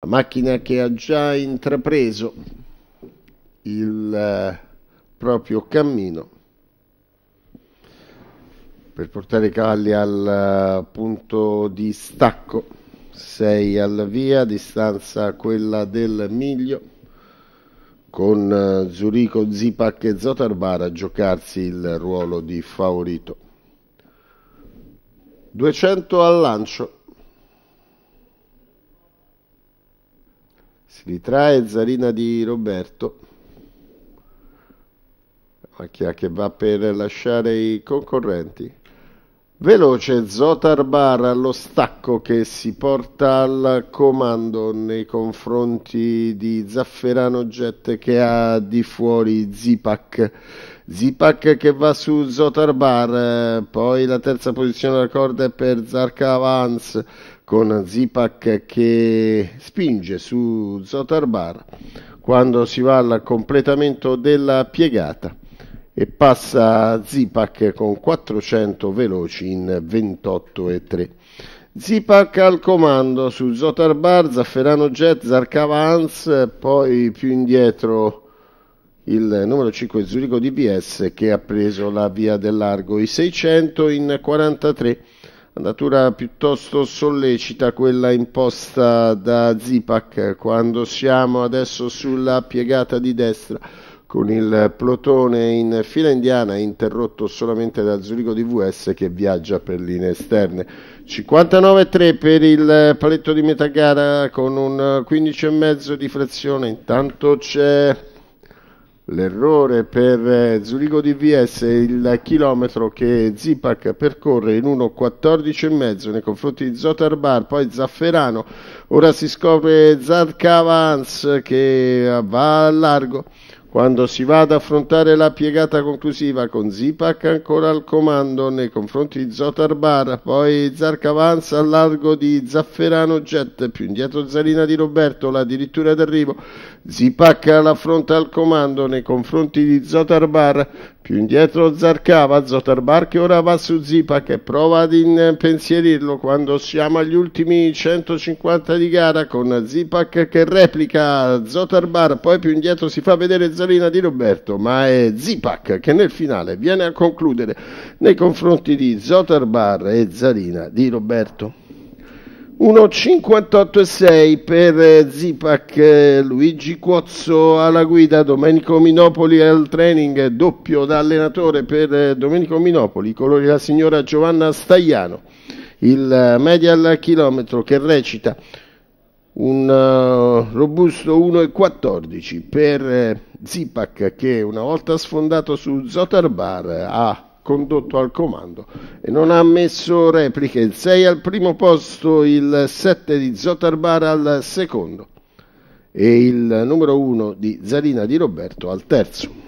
la macchina che ha già intrapreso il eh, proprio cammino per portare i cavalli al eh, punto di stacco 6 alla via distanza quella del miglio con eh, Zurico, Zipac e Zotarbar a giocarsi il ruolo di favorito 200 al lancio si ritrae Zarina di Roberto macchia che va per lasciare i concorrenti veloce Zotar Bar allo stacco che si porta al comando nei confronti di Zafferano Jet che ha di fuori Zipak Zipak che va su Zotar Bar, poi la terza posizione della corda è per Zarka Avance, con Zipak che spinge su Zotarbar quando si va al completamento della piegata e passa Zipak con 400 veloci in 28,3. e Zipak al comando su Zotarbar, Zafferano Jet, Zarkava Hans, poi più indietro il numero 5 Zurigo DBS che ha preso la via del largo, i 600 in 43 Andatura piuttosto sollecita quella imposta da Zipak quando siamo adesso sulla piegata di destra con il plotone in fila indiana interrotto solamente da Zurigo DVS che viaggia per linee esterne. 59-3 per il paletto di metà gara con un 15,5 di frazione, intanto c'è... L'errore per eh, Zurigo DVS è il chilometro che Zipac percorre in 1.14,5 nei confronti di Zotarbar, poi Zafferano, ora si scopre Zarkavans che va a largo. Quando si va ad affrontare la piegata conclusiva con Zipak ancora al comando nei confronti di Zotarbar, poi Zarca avanza al largo di Zafferano Jet, più indietro Zarina di Roberto, la addirittura d'arrivo. Zipak l'affronta al comando nei confronti di Zotarbar, più indietro Zarcava, Zotarbar che ora va su Zipak e prova ad impensierirlo quando siamo agli ultimi 150 di gara con Zipak che replica Zotarbar, poi più indietro si fa vedere Zotarbar Pezzolina di Roberto, ma è Zipak che nel finale viene a concludere nei confronti di Zotarbar e Zarina di Roberto. 1.58,6 per eh, Zipak, eh, Luigi Cuozzo alla guida, Domenico Minopoli al training, doppio da allenatore per eh, Domenico Minopoli, colori la signora Giovanna Stagliano. Il media al chilometro che recita un uh, robusto 1,14 per eh, Zipak che una volta sfondato su Zotarbar ha condotto al comando e non ha messo repliche il 6 al primo posto il 7 di Zotarbar al secondo e il numero 1 di Zarina di Roberto al terzo